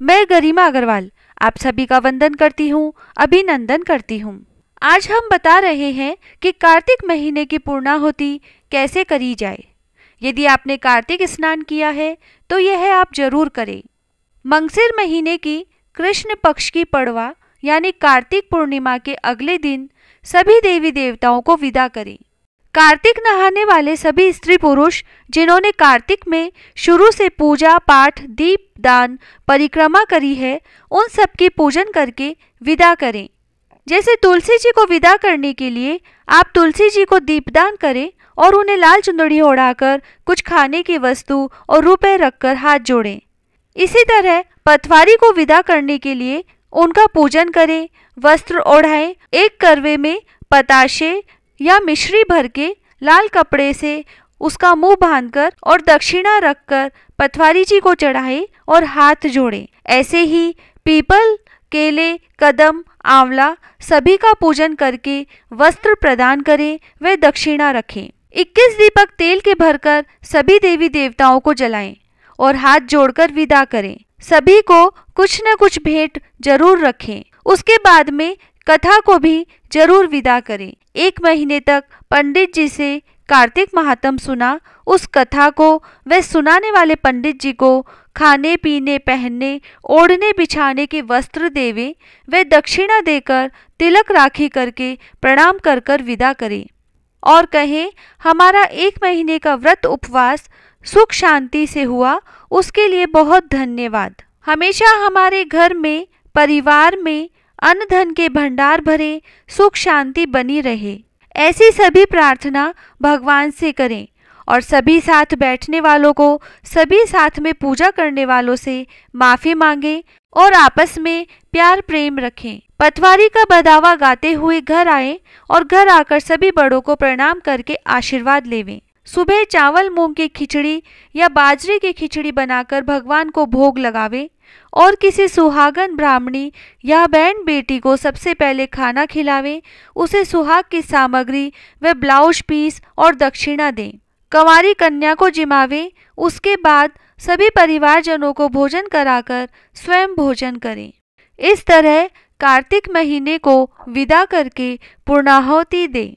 मैं गरिमा अग्रवाल आप सभी का वंदन करती हूँ अभिनंदन करती हूँ आज हम बता रहे हैं कि कार्तिक महीने की पूर्णाहुति कैसे करी जाए यदि आपने कार्तिक स्नान किया है तो यह आप जरूर करें मंगसिर महीने की कृष्ण पक्ष की पड़वा यानी कार्तिक पूर्णिमा के अगले दिन सभी देवी देवताओं को विदा करें कार्तिक नहाने वाले सभी स्त्री पुरुष जिन्होंने कार्तिक में शुरू से पूजा पाठ दीप दान परिक्रमा करी है उन सबकी पूजन करके विदा करें जैसे तुलसी जी को विदा करने के लिए आप तुलसी जी को दीपदान करें और उन्हें लाल चुंदड़ी ओढ़ाकर कुछ खाने की वस्तु और रुपए रखकर हाथ जोड़ें इसी तरह पथवारी को विदा करने के लिए उनका पूजन करें वस्त्र ओढ़ाएं एक करवे में पताशे या मिश्री भर के लाल कपड़े से उसका मुंह बांधकर और दक्षिणा रखकर पथवारी जी को चढ़ाए और हाथ जोड़े ऐसे ही पीपल केले कदम आंवला सभी का पूजन करके वस्त्र प्रदान करें व दक्षिणा रखें 21 दीपक तेल के भरकर सभी देवी देवताओं को जलाएं और हाथ जोड़कर विदा करें सभी को कुछ न कुछ भेंट जरूर रखें उसके बाद में कथा को भी जरूर विदा करें एक महीने तक पंडित जी से कार्तिक महात्म सुना उस कथा को वे सुनाने वाले पंडित जी को खाने पीने पहनने ओढ़ने बिछाने के वस्त्र देवे वे दक्षिणा देकर तिलक राखी करके प्रणाम कर कर विदा करें और कहें हमारा एक महीने का व्रत उपवास सुख शांति से हुआ उसके लिए बहुत धन्यवाद हमेशा हमारे घर में परिवार में अन्न धन के भंडार भरे सुख शांति बनी रहे ऐसी सभी प्रार्थना भगवान से करें और सभी साथ बैठने वालों को सभी साथ में पूजा करने वालों से माफ़ी मांगे और आपस में प्यार प्रेम रखें पटवारी का बदावा गाते हुए घर आए और घर आकर सभी बड़ों को प्रणाम करके आशीर्वाद लेवें सुबह चावल मूंग की खिचड़ी या बाजरे की खिचड़ी बनाकर भगवान को भोग लगावे और किसी सुहागन ब्राह्मणी या बहन बेटी को सबसे पहले खाना खिलावे उसे सुहाग की सामग्री व ब्लाउज पीस और दक्षिणा दें कंवारी कन्या को जिमावे उसके बाद सभी परिवारजनों को भोजन कराकर स्वयं भोजन करें इस तरह कार्तिक महीने को विदा करके पूर्णाहुति दें